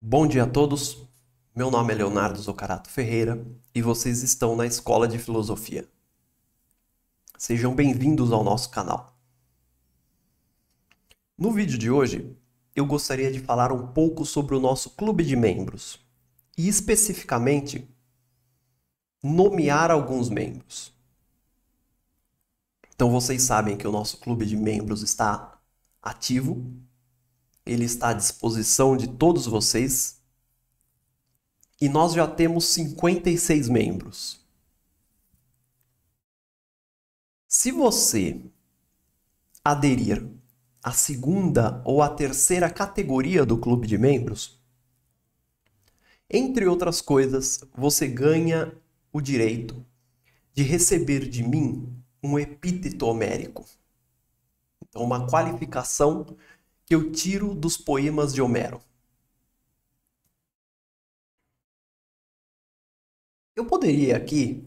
Bom dia a todos. Meu nome é Leonardo Zocarato Ferreira e vocês estão na Escola de Filosofia. Sejam bem-vindos ao nosso canal. No vídeo de hoje, eu gostaria de falar um pouco sobre o nosso clube de membros e, especificamente, nomear alguns membros. Então, vocês sabem que o nosso clube de membros está ativo ele está à disposição de todos vocês. E nós já temos 56 membros. Se você aderir à segunda ou à terceira categoria do clube de membros, entre outras coisas, você ganha o direito de receber de mim um epíteto homérico. Então, uma qualificação que eu tiro dos poemas de Homero? Eu poderia aqui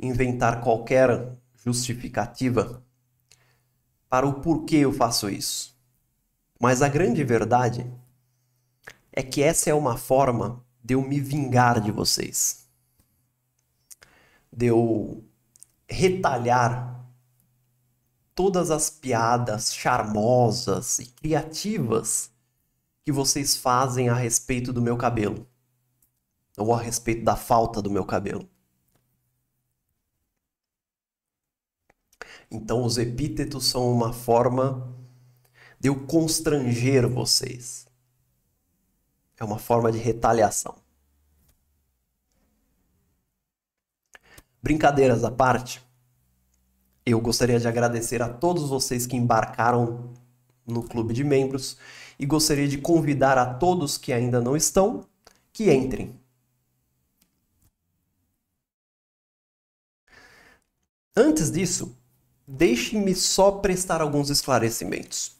inventar qualquer justificativa para o porquê eu faço isso. Mas a grande verdade é que essa é uma forma de eu me vingar de vocês, de eu retalhar todas as piadas charmosas e criativas que vocês fazem a respeito do meu cabelo ou a respeito da falta do meu cabelo. Então, os epítetos são uma forma de eu constranger vocês. É uma forma de retaliação. Brincadeiras à parte, eu gostaria de agradecer a todos vocês que embarcaram no clube de membros e gostaria de convidar a todos que ainda não estão que entrem. Antes disso, deixe-me só prestar alguns esclarecimentos.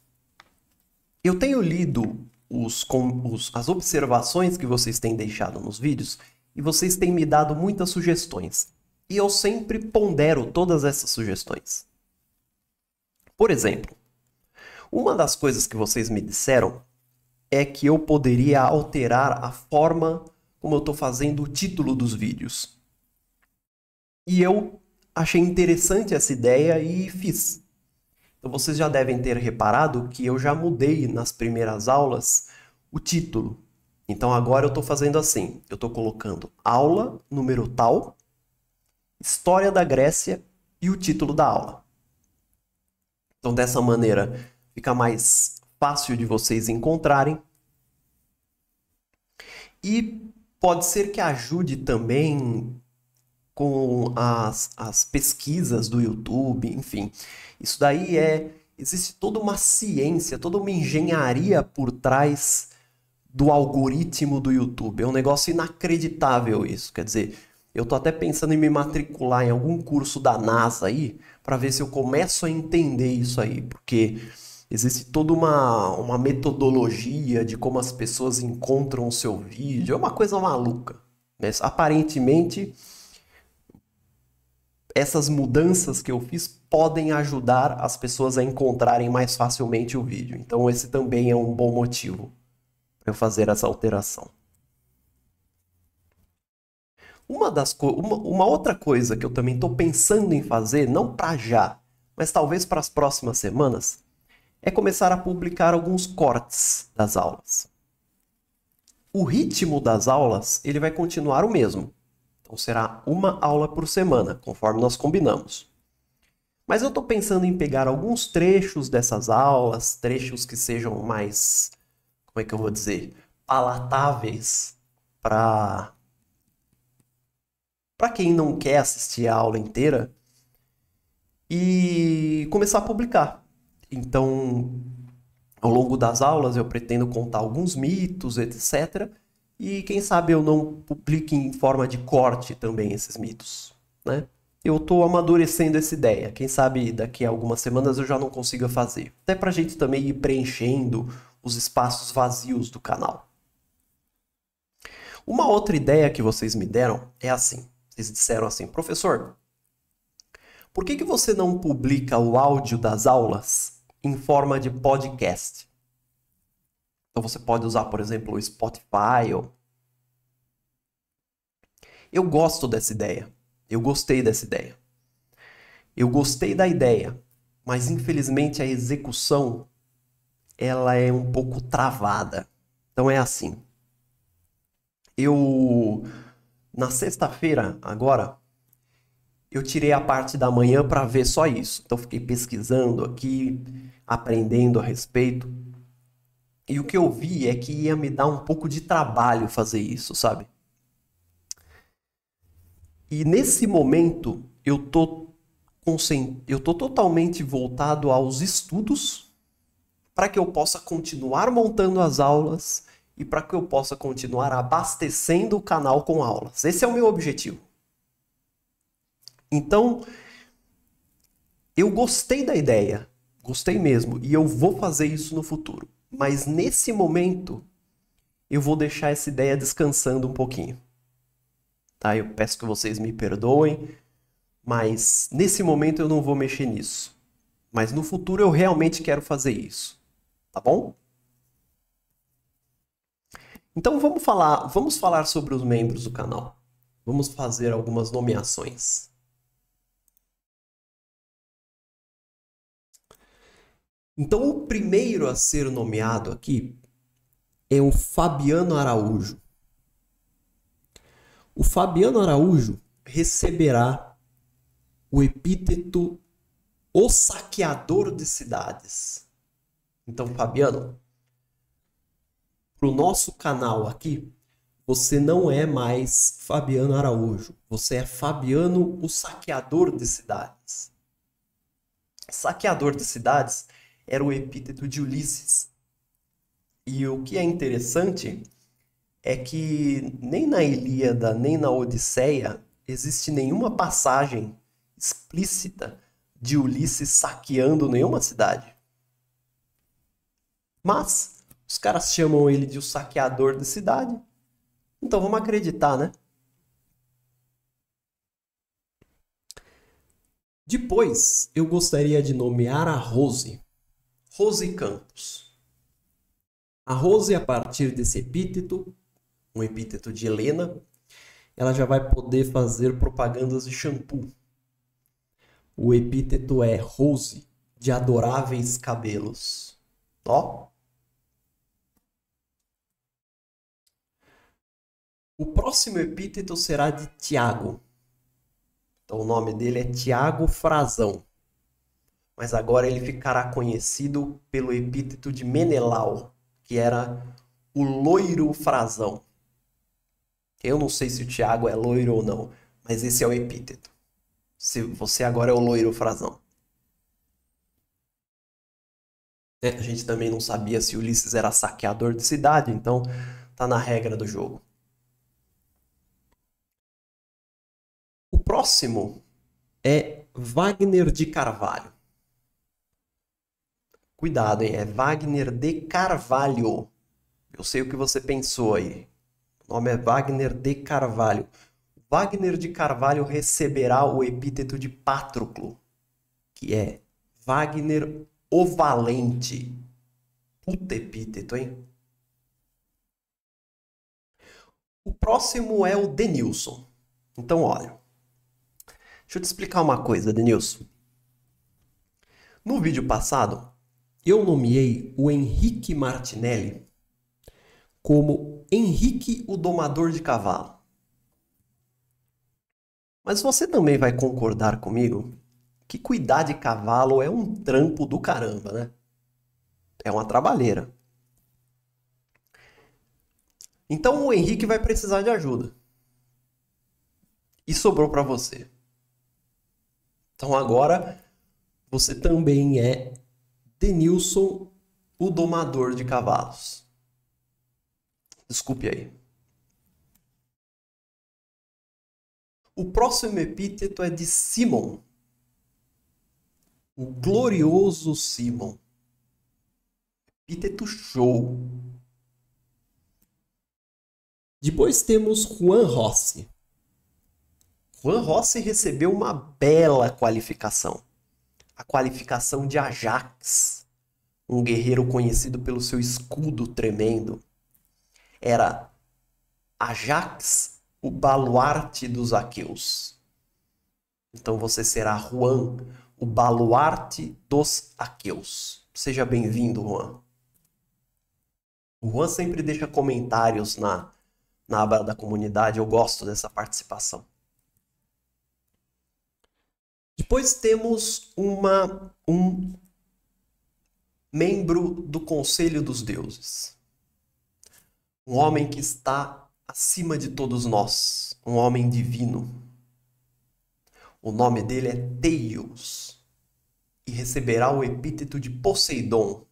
Eu tenho lido os, os, as observações que vocês têm deixado nos vídeos e vocês têm me dado muitas sugestões e eu sempre pondero todas essas sugestões. Por exemplo, uma das coisas que vocês me disseram é que eu poderia alterar a forma como eu estou fazendo o título dos vídeos. E eu achei interessante essa ideia e fiz. Então vocês já devem ter reparado que eu já mudei nas primeiras aulas o título. Então agora eu estou fazendo assim: eu estou colocando aula número tal História da Grécia e o título da aula. Então, dessa maneira, fica mais fácil de vocês encontrarem. E pode ser que ajude também com as, as pesquisas do YouTube, enfim. Isso daí é. Existe toda uma ciência, toda uma engenharia por trás do algoritmo do YouTube. É um negócio inacreditável isso. Quer dizer, eu tô até pensando em me matricular em algum curso da NASA aí, para ver se eu começo a entender isso aí, porque existe toda uma, uma metodologia de como as pessoas encontram o seu vídeo, é uma coisa maluca. Mas né? aparentemente, essas mudanças que eu fiz podem ajudar as pessoas a encontrarem mais facilmente o vídeo. Então, esse também é um bom motivo para eu fazer essa alteração. Uma, das uma, uma outra coisa que eu também estou pensando em fazer, não para já, mas talvez para as próximas semanas, é começar a publicar alguns cortes das aulas. O ritmo das aulas ele vai continuar o mesmo. Então será uma aula por semana, conforme nós combinamos. Mas eu estou pensando em pegar alguns trechos dessas aulas, trechos que sejam mais, como é que eu vou dizer, palatáveis para para quem não quer assistir a aula inteira e começar a publicar. Então, ao longo das aulas eu pretendo contar alguns mitos, etc. E quem sabe eu não publique em forma de corte também esses mitos, né? Eu estou amadurecendo essa ideia. Quem sabe daqui a algumas semanas eu já não consiga fazer. Até para a gente também ir preenchendo os espaços vazios do canal. Uma outra ideia que vocês me deram é assim: eles disseram assim: professor, por que, que você não publica o áudio das aulas em forma de podcast? Então você pode usar, por exemplo, o Spotify. Ou... Eu gosto dessa ideia. Eu gostei dessa ideia. Eu gostei da ideia, mas infelizmente a execução ela é um pouco travada. Então é assim. Eu na sexta-feira, agora, eu tirei a parte da manhã para ver só isso. Então, fiquei pesquisando aqui, aprendendo a respeito. E o que eu vi é que ia me dar um pouco de trabalho fazer isso, sabe? E nesse momento, eu tô, eu tô totalmente voltado aos estudos para que eu possa continuar montando as aulas e para que eu possa continuar abastecendo o canal com aulas. Esse é o meu objetivo. Então, eu gostei da ideia, gostei mesmo, e eu vou fazer isso no futuro. Mas nesse momento, eu vou deixar essa ideia descansando um pouquinho. Tá? Eu peço que vocês me perdoem, mas nesse momento eu não vou mexer nisso. Mas no futuro eu realmente quero fazer isso. Tá bom? Então vamos falar, vamos falar sobre os membros do canal. Vamos fazer algumas nomeações. Então o primeiro a ser nomeado aqui é o Fabiano Araújo. O Fabiano Araújo receberá o epíteto o saqueador de cidades. Então, Fabiano, para o nosso canal aqui, você não é mais Fabiano Araújo. Você é Fabiano, o saqueador de cidades. Saqueador de cidades era o epíteto de Ulisses. E o que é interessante é que nem na Ilíada, nem na Odisseia existe nenhuma passagem explícita de Ulisses saqueando nenhuma cidade. Mas os caras chamam ele de o saqueador da cidade. Então vamos acreditar, né? Depois, eu gostaria de nomear a Rose. Rose Campos. A Rose, a partir desse epíteto, um epíteto de Helena, ela já vai poder fazer propagandas de shampoo. O epíteto é Rose, de adoráveis cabelos. Ó, O próximo epíteto será de Tiago. Então, o nome dele é Tiago Frazão. Mas agora ele ficará conhecido pelo epíteto de Menelau, que era o loiro Frazão. Eu não sei se o Tiago é loiro ou não, mas esse é o epíteto. Se você agora é o loiro Frazão. É, a gente também não sabia se Ulisses era saqueador de cidade, então tá na regra do jogo. próximo é Wagner de Carvalho. Cuidado, hein? É Wagner de Carvalho. Eu sei o que você pensou aí. O nome é Wagner de Carvalho. Wagner de Carvalho receberá o epíteto de Pátroclo, que é Wagner o Valente. Puta epíteto, hein? O próximo é o Denilson. Então, olha. Deixa eu te explicar uma coisa, Denilson. No vídeo passado, eu nomeei o Henrique Martinelli como Henrique o Domador de Cavalo. Mas você também vai concordar comigo que cuidar de cavalo é um trampo do caramba, né? É uma trabalheira. Então o Henrique vai precisar de ajuda. E sobrou para você. Então agora você também é Denilson, o domador de cavalos. Desculpe aí. O próximo epíteto é de Simon. O glorioso Simon. Epíteto show. Depois temos Juan Rossi. Juan Rossi recebeu uma bela qualificação. A qualificação de Ajax, um guerreiro conhecido pelo seu escudo tremendo. Era Ajax, o baluarte dos aqueus. Então você será Juan, o baluarte dos aqueus. Seja bem-vindo, Juan. O Juan sempre deixa comentários na, na aba da comunidade, eu gosto dessa participação. Depois temos uma, um membro do Conselho dos Deuses. Um homem que está acima de todos nós, um homem divino. O nome dele é Teios e receberá o epíteto de Poseidon.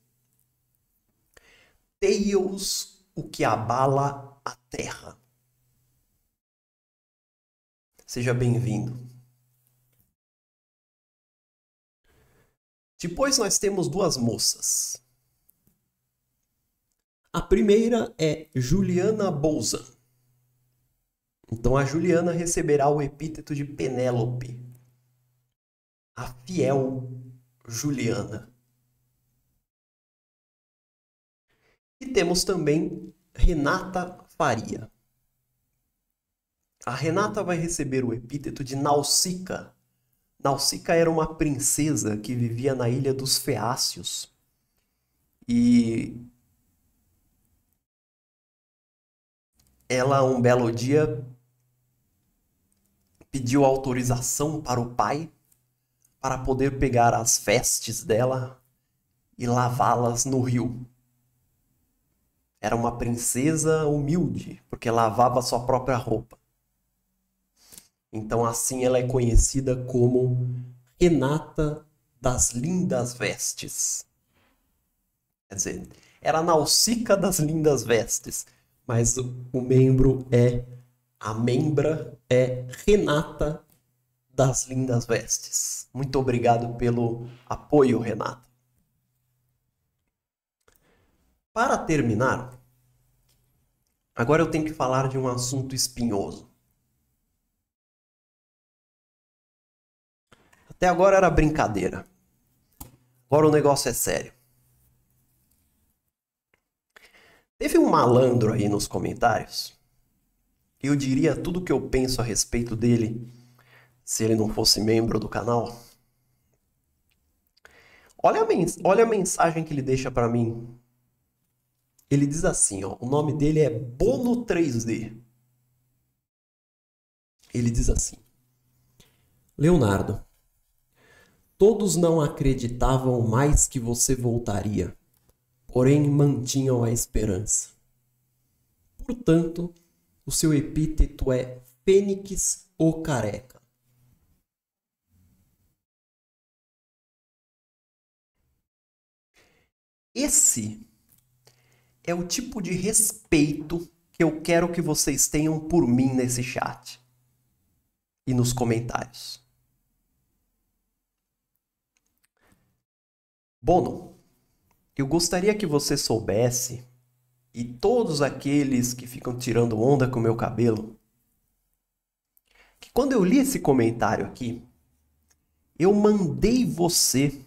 Teios, o que abala a terra. Seja bem-vindo. Depois nós temos duas moças. A primeira é Juliana Bouza. Então a Juliana receberá o epíteto de Penélope. A fiel Juliana. E temos também Renata Faria. A Renata vai receber o epíteto de Nausica Nausica era uma princesa que vivia na ilha dos Feácios. E ela, um belo dia, pediu autorização para o pai para poder pegar as vestes dela e lavá-las no rio. Era uma princesa humilde, porque lavava sua própria roupa. Então, assim ela é conhecida como Renata das Lindas Vestes. Quer dizer, era Nausica das Lindas Vestes, mas o membro é a membra é Renata das Lindas Vestes. Muito obrigado pelo apoio, Renata. Para terminar, agora eu tenho que falar de um assunto espinhoso. Até agora era brincadeira. Agora o negócio é sério. Teve um malandro aí nos comentários. Eu diria tudo o que eu penso a respeito dele se ele não fosse membro do canal. Olha a, olha a mensagem que ele deixa para mim. Ele diz assim, ó, o nome dele é Bono 3D. Ele diz assim: Leonardo, Todos não acreditavam mais que você voltaria, porém mantinham a esperança. Portanto, o seu epíteto é Fênix ou Careca. Esse é o tipo de respeito que eu quero que vocês tenham por mim nesse chat e nos comentários. Bono, eu gostaria que você soubesse, e todos aqueles que ficam tirando onda com o meu cabelo, que quando eu li esse comentário aqui, eu mandei você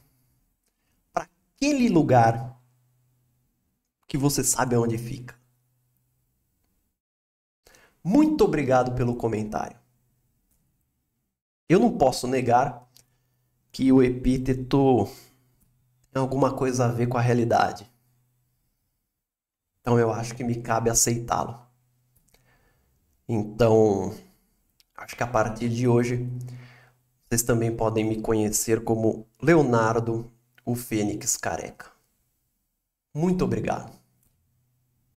para aquele lugar que você sabe onde fica. Muito obrigado pelo comentário. Eu não posso negar que o epíteto alguma coisa a ver com a realidade. Então eu acho que me cabe aceitá-lo. Então, acho que a partir de hoje vocês também podem me conhecer como Leonardo o Fênix Careca. Muito obrigado.